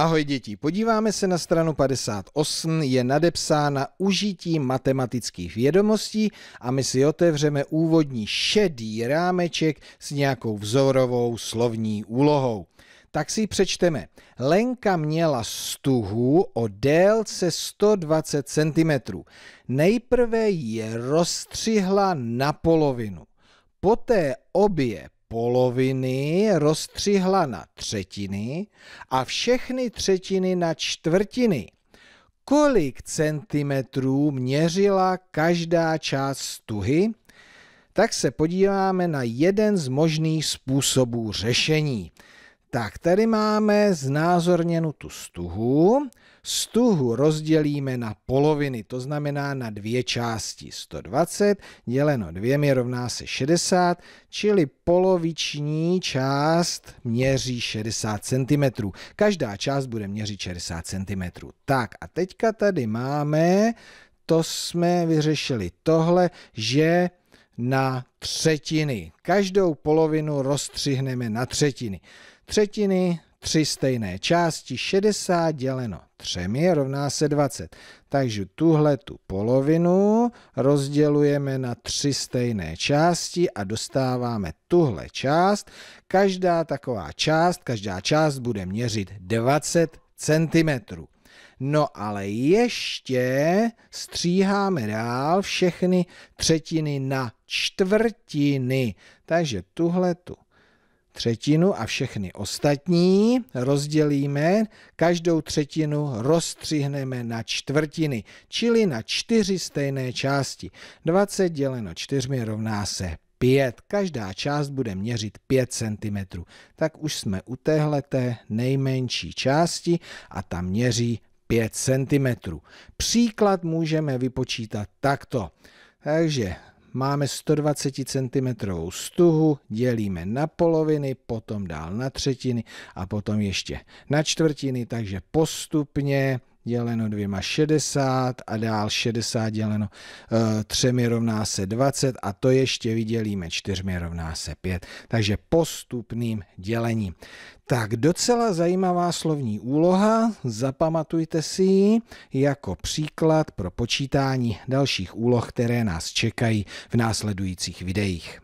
Ahoj děti, podíváme se na stranu 58, je nadepsána užití matematických vědomostí a my si otevřeme úvodní šedý rámeček s nějakou vzorovou slovní úlohou. Tak si přečteme. Lenka měla stuhu o délce 120 cm. Nejprve je rozstřihla na polovinu. Poté obě poloviny rozstřihla na třetiny a všechny třetiny na čtvrtiny. Kolik centimetrů měřila každá část stuhy? Tak se podíváme na jeden z možných způsobů řešení. Tak tady máme znázorněnu tu stuhu. Stuhu rozdělíme na poloviny, to znamená na dvě části. 120 děleno dvěmi rovná se 60, čili poloviční část měří 60 cm. Každá část bude měřit 60 cm. Tak a teďka tady máme, to jsme vyřešili tohle, že na třetiny. Každou polovinu rozstřihneme na třetiny třetiny, tři stejné části, 60 děleno třemi rovná se 20. Takže tuhle tu polovinu rozdělujeme na tři stejné části a dostáváme tuhle část. Každá taková část, každá část bude měřit 20 cm. No ale ještě stříháme dál všechny třetiny na čtvrtiny. Takže tuhle tu třetinu a všechny ostatní rozdělíme, každou třetinu rozstřihneme na čtvrtiny, čili na čtyři stejné části. 20 děleno 4 rovná se 5. Každá část bude měřit 5 cm. Tak už jsme u téhleté nejmenší části a ta měří 5 cm. Příklad můžeme vypočítat takto. Takže máme 120 cm stuhu, dělíme na poloviny, potom dál na třetiny a potom ještě na čtvrtiny, takže postupně děleno 2 60 a dál 60 děleno 3 eh, třemi rovná se 20 a to ještě vydělíme 4 rovná se 5. Takže postupným dělením. Tak docela zajímavá slovní úloha, zapamatujte si ji jako příklad pro počítání dalších úloh, které nás čekají v následujících videích.